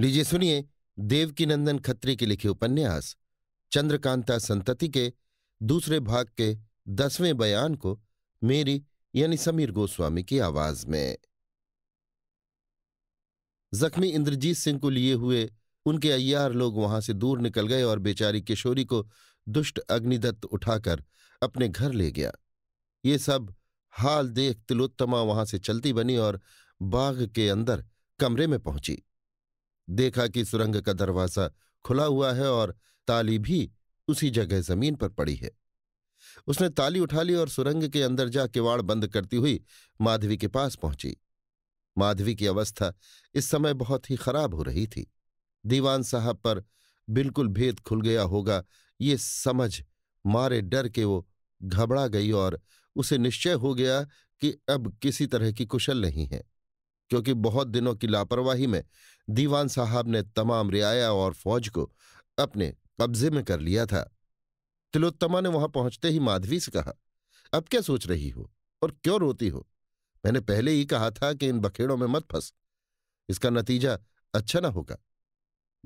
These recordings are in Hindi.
लीजिए सुनिए देवकीनंदन खत्री के लिखे उपन्यास चंद्रकांता संतति के दूसरे भाग के दसवें बयान को मेरी यानी समीर गोस्वामी की आवाज में जख्मी इंद्रजीत सिंह को लिए हुए उनके अय्यार लोग वहां से दूर निकल गए और बेचारी किशोरी को दुष्ट अग्निदत्त उठाकर अपने घर ले गया ये सब हाल देख तिलोत्तमा वहां से चलती बनी और बाघ के अंदर कमरे में पहुंची देखा कि सुरंग का दरवाजा खुला हुआ है और ताली भी उसी जगह जमीन पर पड़ी है उसने ताली उठा ली और सुरंग के अंदर जा किवाड़ बंद करती हुई माधवी के पास पहुंची माधवी की अवस्था इस समय बहुत ही खराब हो रही थी दीवान साहब पर बिल्कुल भेद खुल गया होगा ये समझ मारे डर के वो घबरा गई और उसे निश्चय हो गया कि अब किसी तरह की कुशल नहीं है क्योंकि बहुत दिनों की लापरवाही में दीवान साहब ने तमाम रियाया और फौज को अपने कब्जे में कर लिया था तिलोत्तमा ने वहां पहुंचते ही माधवी से कहा अब क्या सोच रही हो और क्यों रोती हो मैंने पहले ही कहा था कि इन बखेड़ों में मत फंस इसका नतीजा अच्छा ना होगा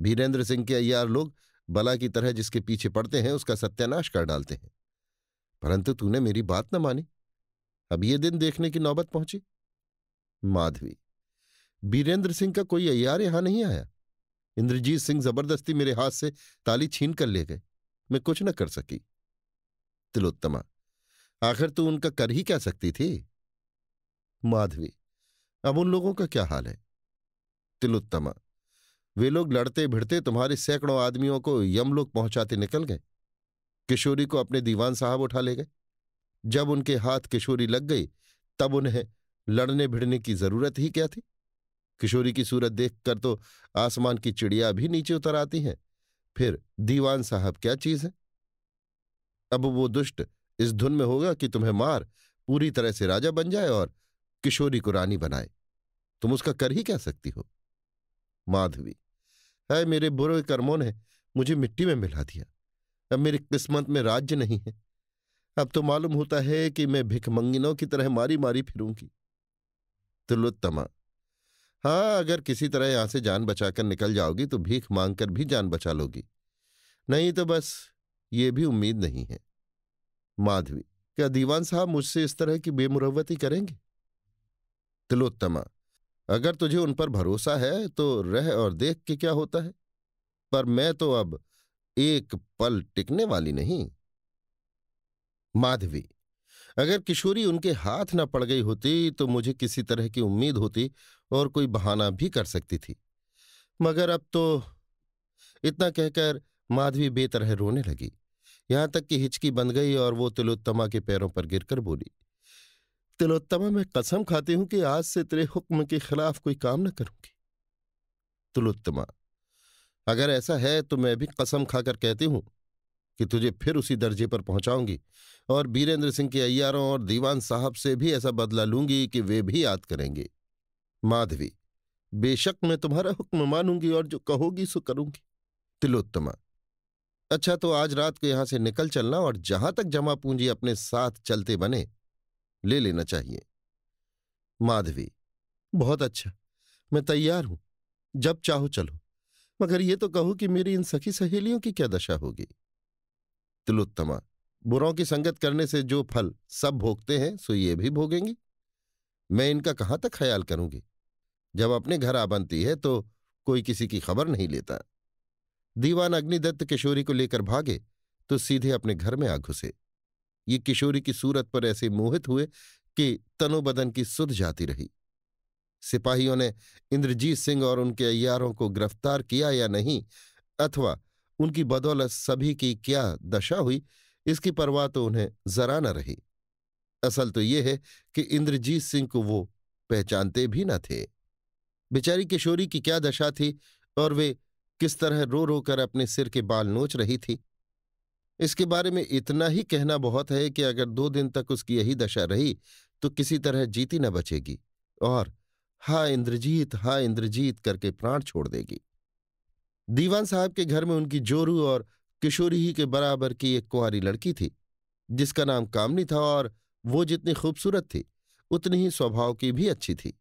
वीरेंद्र सिंह के अयार लोग बला की तरह जिसके पीछे पड़ते हैं उसका सत्यानाश कर डालते हैं परंतु तूने मेरी बात न मानी अब ये दिन देखने की नौबत पहुंची माधवी बीरेंद्र सिंह का कोई अयार यहां नहीं आया इंद्रजीत सिंह जबरदस्ती मेरे हाथ से ताली छीन कर ले गए मैं कुछ न कर सकी तिलोत्तमा आखिर तू उनका कर ही क्या सकती थी माधवी अब उन लोगों का क्या हाल है तिलोत्तमा वे लोग लड़ते भिड़ते तुम्हारे सैकड़ों आदमियों को यमलोक पहुंचाते निकल गए किशोरी को अपने दीवान साहब उठा ले गए जब उनके हाथ किशोरी लग गई तब उन्हें लड़ने भिड़ने की जरूरत ही क्या थी किशोरी की सूरत देखकर तो आसमान की चिड़िया भी नीचे उतर आती हैं फिर दीवान साहब क्या चीज है अब वो दुष्ट इस धुन में होगा कि तुम्हें मार पूरी तरह से राजा बन जाए और किशोरी को रानी बनाए तुम उसका कर ही क्या सकती हो माधवी है मेरे बुरे कर्मों ने मुझे मिट्टी में मिला दिया अब मेरी किस्मत में राज्य नहीं है अब तो मालूम होता है कि मैं भिखमंगिनों की तरह मारी मारी फिरूंगी तो हाँ अगर किसी तरह यहां से जान बचाकर निकल जाओगी तो भीख मांगकर भी जान बचा लोगी नहीं तो बस ये भी उम्मीद नहीं है माधवी क्या दीवान साहब मुझसे इस तरह की बेमुरवती करेंगे तिलोत्तमा अगर तुझे उन पर भरोसा है तो रह और देख के क्या होता है पर मैं तो अब एक पल टिकने वाली नहीं माधवी अगर किशोरी उनके हाथ न पड़ गई होती तो मुझे किसी तरह की उम्मीद होती और कोई बहाना भी कर सकती थी मगर अब तो इतना कहकर माधवी बेतरह रोने लगी यहां तक कि हिचकी बन गई और वो तिलोत्तमा के पैरों पर गिरकर बोली तिलोत्तमा मैं कसम खाती हूं कि आज से तेरे हुक्म के खिलाफ कोई काम न करूंगी तिलोत्तमा अगर ऐसा है तो मैं भी कसम खाकर कहती हूं कि तुझे फिर उसी दर्जे पर पहुंचाऊंगी और बीरेंद्र सिंह के अय्यारों और दीवान साहब से भी ऐसा बदला लूंगी कि वे भी याद करेंगे माधवी बेशक मैं तुम्हारा हुक्म मानूंगी और जो कहोगी सो करूंगी तिलोत्तमा अच्छा तो आज रात को यहां से निकल चलना और जहां तक जमा पूंजी अपने साथ चलते बने ले लेना चाहिए माधवी बहुत अच्छा मैं तैयार हूं जब चाहो चलो मगर ये तो कहो कि मेरी इन सखी सहेलियों की क्या दशा होगी तिलोत्तमा बुरों की संगत करने से जो फल सब भोगते हैं सो ये भी भोगेंगी मैं इनका कहाँ तक ख्याल करूंगी जब अपने घर आ बनती है तो कोई किसी की खबर नहीं लेता दीवान अग्निदत्त किशोरी को लेकर भागे तो सीधे अपने घर में आ घुसे ये किशोरी की सूरत पर ऐसे मोहित हुए कि तनोबदन की सुध जाती रही सिपाहियों ने इंद्रजीत सिंह और उनके अयारों को गिरफ्तार किया या नहीं अथवा उनकी बदौलत सभी की क्या दशा हुई इसकी परवाह तो उन्हें जरा न रही असल तो ये है कि इंद्रजीत सिंह को वो पहचानते भी न थे बेचारी किशोरी की क्या दशा थी और वे किस तरह रो रो कर अपने सिर के बाल नोच रही थी इसके बारे में इतना ही कहना बहुत है कि अगर दो दिन तक उसकी यही दशा रही तो किसी तरह जीती न बचेगी और हा इंद्रजीत हा इंद्रजीत करके प्राण छोड़ देगी दीवान साहब के घर में उनकी जोरू और किशोरी ही के बराबर की एक कुंवारी लड़की थी जिसका नाम कामनी था और वो जितनी खूबसूरत थी उतनी ही स्वभाव की भी अच्छी थी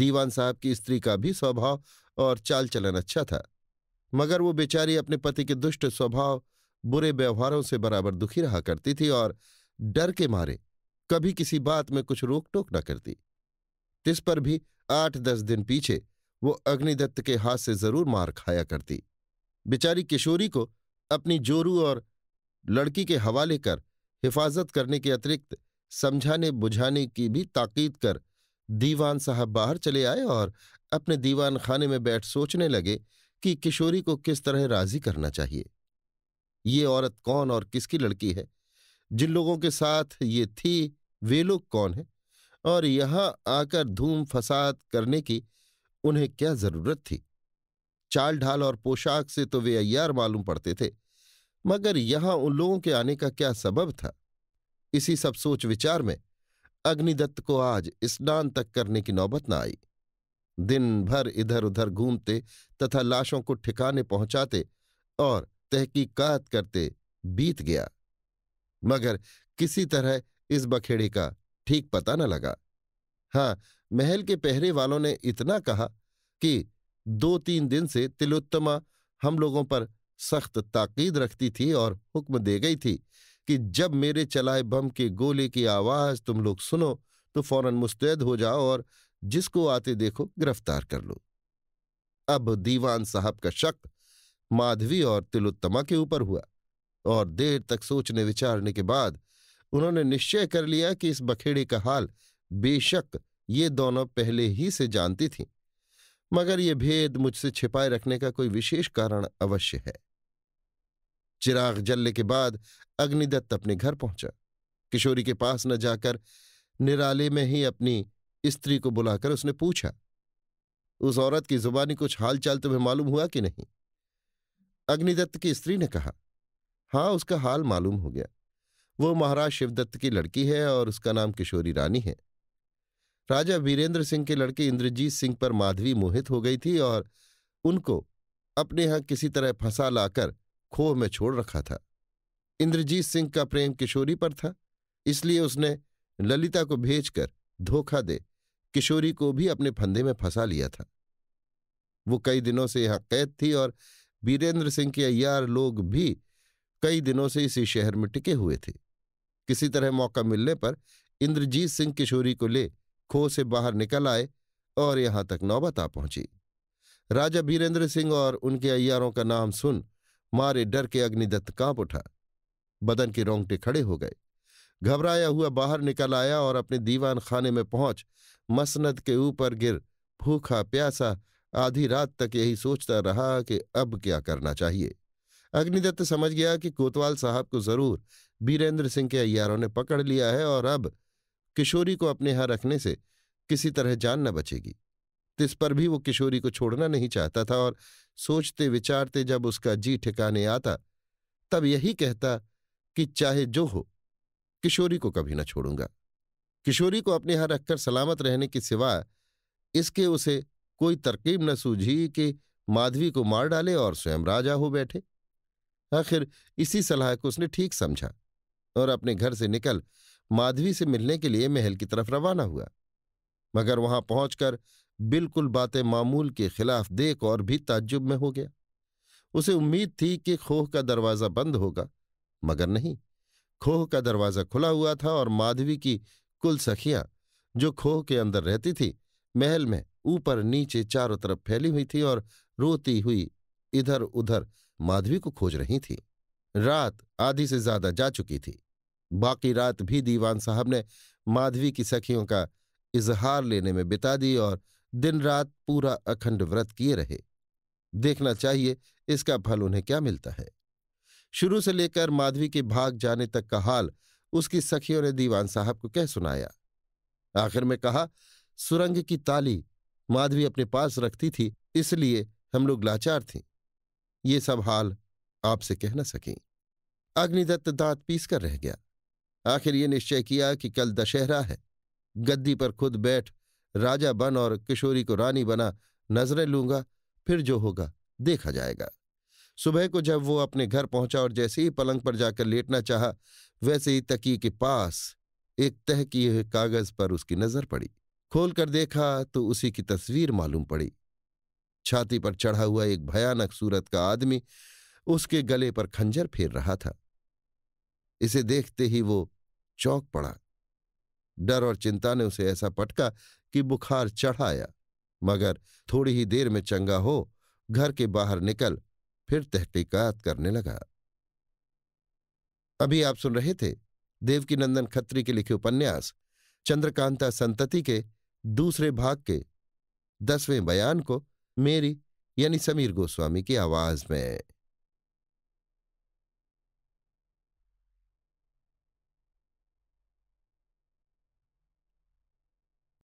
दीवान साहब की स्त्री का भी स्वभाव और चाल चलन अच्छा था मगर वो बेचारी अपने पति के दुष्ट स्वभाव बुरे व्यवहारों से बराबर दुखी रहा करती थी और डर के मारे कभी किसी बात में कुछ रोक टोक न करती तिस पर भी आठ दस दिन पीछे वो अग्निदत्त के हाथ से जरूर मार खाया करती बेचारी किशोरी को अपनी जोरू और लड़की के हवाले कर हिफाजत करने के अतिरिक्त समझाने बुझाने की भी ताकीद कर दीवान साहब बाहर चले आए और अपने दीवान खाने में बैठ सोचने लगे कि किशोरी को किस तरह राजी करना चाहिए ये औरत कौन और किसकी लड़की है जिन लोगों के साथ ये थी वे लोग कौन है और यहां आकर धूम फसाद करने की उन्हें क्या जरूरत थी चाल ढाल और पोशाक से तो वे अय्यार मालूम पड़ते थे मगर यहां उन लोगों के आने का क्या सबब था इसी सब सोच विचार में अग्निदत्त को आज स्नान तक करने की नौबत न आई दिन भर इधर उधर घूमते तथा लाशों को ठिकाने पहुंचाते और तहकीकात करते बीत गया मगर किसी तरह इस बखेड़े का ठीक पता न लगा हाँ महल के पहरे वालों ने इतना कहा कि दो तीन दिन से तिलोत्तमा हम लोगों पर सख्त ताकीद रखती थी और हुक्म दे गई थी कि जब मेरे चलाए बम के गोले की आवाज तुम लोग सुनो तो फौरन मुस्तैद हो जाओ और जिसको आते देखो गिरफ्तार कर लो अब दीवान साहब का शक माधवी और तिलोत्तमा के ऊपर हुआ और देर तक सोचने विचारने के बाद उन्होंने निश्चय कर लिया कि इस बखेड़े का हाल बेशक ये दोनों पहले ही से जानती थीं मगर ये भेद मुझसे छिपाए रखने का कोई विशेष कारण अवश्य है चिराग जलने के बाद अग्निदत्त अपने घर पहुंचा किशोरी के पास न जाकर निराले में ही अपनी स्त्री को बुलाकर उसने पूछा उस औरत की जुबानी कुछ हालचाल तुम्हें मालूम हुआ कि नहीं अग्निदत्त की स्त्री ने कहा हाँ उसका हाल मालूम हो गया वो महाराज शिवदत्त की लड़की है और उसका नाम किशोरी रानी है राजा वीरेंद्र सिंह के लड़के इंद्रजीत सिंह पर माधवी मोहित हो गई थी और उनको अपने यहां किसी तरह फंसा लाकर खोह में छोड़ रखा था इंद्रजीत सिंह का प्रेम किशोरी पर था इसलिए उसने ललिता को भेजकर धोखा दे किशोरी को भी अपने फंदे में फंसा लिया था वो कई दिनों से यहां कैद थी और वीरेंद्र सिंह के अयार लोग भी कई दिनों से इसी शहर में टिके हुए थे किसी तरह मौका मिलने पर इंद्रजीत सिंह किशोरी को ले खो से बाहर निकल आए और यहां तक नौबत आ पहुंची राजा बीरेंद्र सिंह और उनके अय्यारों का नाम सुन मारे डर के अग्निदत्त कांप उठा बदन के रोंगटे खड़े हो गए घबराया हुआ बाहर निकल आया और अपने दीवान खाने में पहुंच मसनद के ऊपर गिर भूखा प्यासा आधी रात तक यही सोचता रहा कि अब क्या करना चाहिए अग्निदत्त समझ गया कि कोतवाल साहब को जरूर बीरेंद्र सिंह के अयारों ने पकड़ लिया है और अब किशोरी को अपने यहां रखने से किसी तरह जान न बचेगी तिस पर भी वो किशोरी को छोड़ना नहीं चाहता था और सोचते विचारते जब उसका जी ठिकाने आता तब यही कहता कि चाहे जो हो किशोरी को कभी न छोड़ूंगा किशोरी को अपने यहां रखकर सलामत रहने के सिवा इसके उसे कोई तरकीब न सूझी कि माधवी को मार डाले और स्वयं राजा हो बैठे आखिर इसी सलाह को उसने ठीक समझा और अपने घर से निकल माधवी से मिलने के लिए महल की तरफ रवाना हुआ मगर वहां पहुंचकर बिल्कुल बातें मामूल के खिलाफ देख और भी ताज्जुब में हो गया उसे उम्मीद थी कि खोह का दरवाज़ा बंद होगा मगर नहीं खोह का दरवाज़ा खुला हुआ था और माधवी की कुल सखियां जो खोह के अंदर रहती थी महल में ऊपर नीचे चारों तरफ फैली हुई थी और रोती हुई इधर उधर माधवी को खोज रही थी रात आधी से ज्यादा जा चुकी थी बाकी रात भी दीवान साहब ने माधवी की सखियों का इजहार लेने में बिता दी और दिन रात पूरा अखंड व्रत किए रहे देखना चाहिए इसका फल उन्हें क्या मिलता है शुरू से लेकर माधवी के भाग जाने तक का हाल उसकी सखियों ने दीवान साहब को कह सुनाया आखिर में कहा सुरंग की ताली माधवी अपने पास रखती थी इसलिए हम लोग लाचार थी ये सब हाल आपसे कह न सकें अग्निदत्त दांत पीस कर रह गया आखिर ये निश्चय किया कि कल दशहरा है गद्दी पर खुद बैठ राजा बन और किशोरी को रानी बना नजरें लूंगा फिर जो होगा देखा जाएगा सुबह को जब वो अपने घर पहुंचा और जैसे ही पलंग पर जाकर लेटना चाहा वैसे ही तकी के पास एक तह किए हुए कागज पर उसकी नजर पड़ी खोलकर देखा तो उसी की तस्वीर मालूम पड़ी छाती पर चढ़ा हुआ एक भयानक सूरत का आदमी उसके गले पर खंजर फेर रहा था इसे देखते ही वो चौंक पड़ा डर और चिंता ने उसे ऐसा पटका कि बुखार चढ़ाया मगर थोड़ी ही देर में चंगा हो घर के बाहर निकल फिर तहकीकात करने लगा अभी आप सुन रहे थे देवकीनंदन खत्री के लिखे उपन्यास चंद्रकांता संतति के दूसरे भाग के दसवें बयान को मेरी यानी समीर गोस्वामी की आवाज में